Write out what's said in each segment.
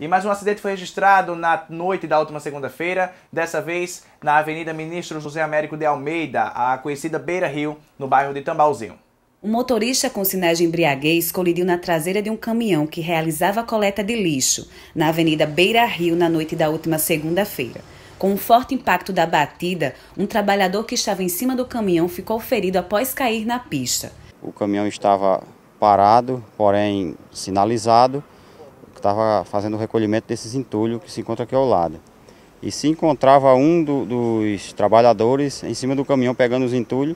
E mais um acidente foi registrado na noite da última segunda-feira, dessa vez na Avenida Ministro José Américo de Almeida, a conhecida Beira Rio, no bairro de Tambalzinho. Um motorista com sinais de embriaguez colidiu na traseira de um caminhão que realizava coleta de lixo na Avenida Beira Rio na noite da última segunda-feira. Com um forte impacto da batida, um trabalhador que estava em cima do caminhão ficou ferido após cair na pista. O caminhão estava parado, porém sinalizado estava fazendo o recolhimento desses entulhos que se encontra aqui ao lado. E se encontrava um do, dos trabalhadores em cima do caminhão pegando os entulhos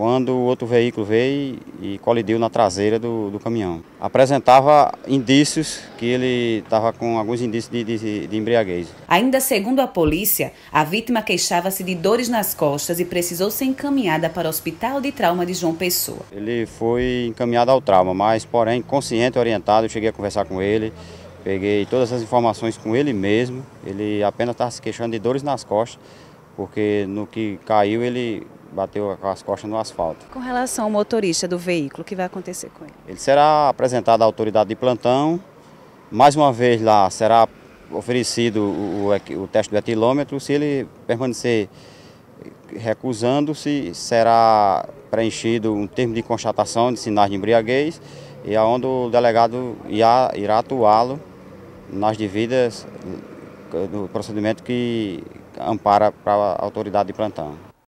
quando o outro veículo veio e colidiu na traseira do, do caminhão. Apresentava indícios que ele estava com alguns indícios de, de, de embriaguez. Ainda segundo a polícia, a vítima queixava-se de dores nas costas e precisou ser encaminhada para o Hospital de Trauma de João Pessoa. Ele foi encaminhado ao trauma, mas porém consciente, e orientado, eu cheguei a conversar com ele, peguei todas as informações com ele mesmo, ele apenas estava se queixando de dores nas costas, porque no que caiu ele bateu as costas no asfalto. Com relação ao motorista do veículo, o que vai acontecer com ele? Ele será apresentado à autoridade de plantão, mais uma vez lá será oferecido o, o, teste do etilômetro, se ele permanecer recusando-se, será preenchido um termo de constatação de sinais de embriaguez e aonde o delegado irá, irá atuá-lo nas devidas do procedimento que ampara para a autoridade de plantão.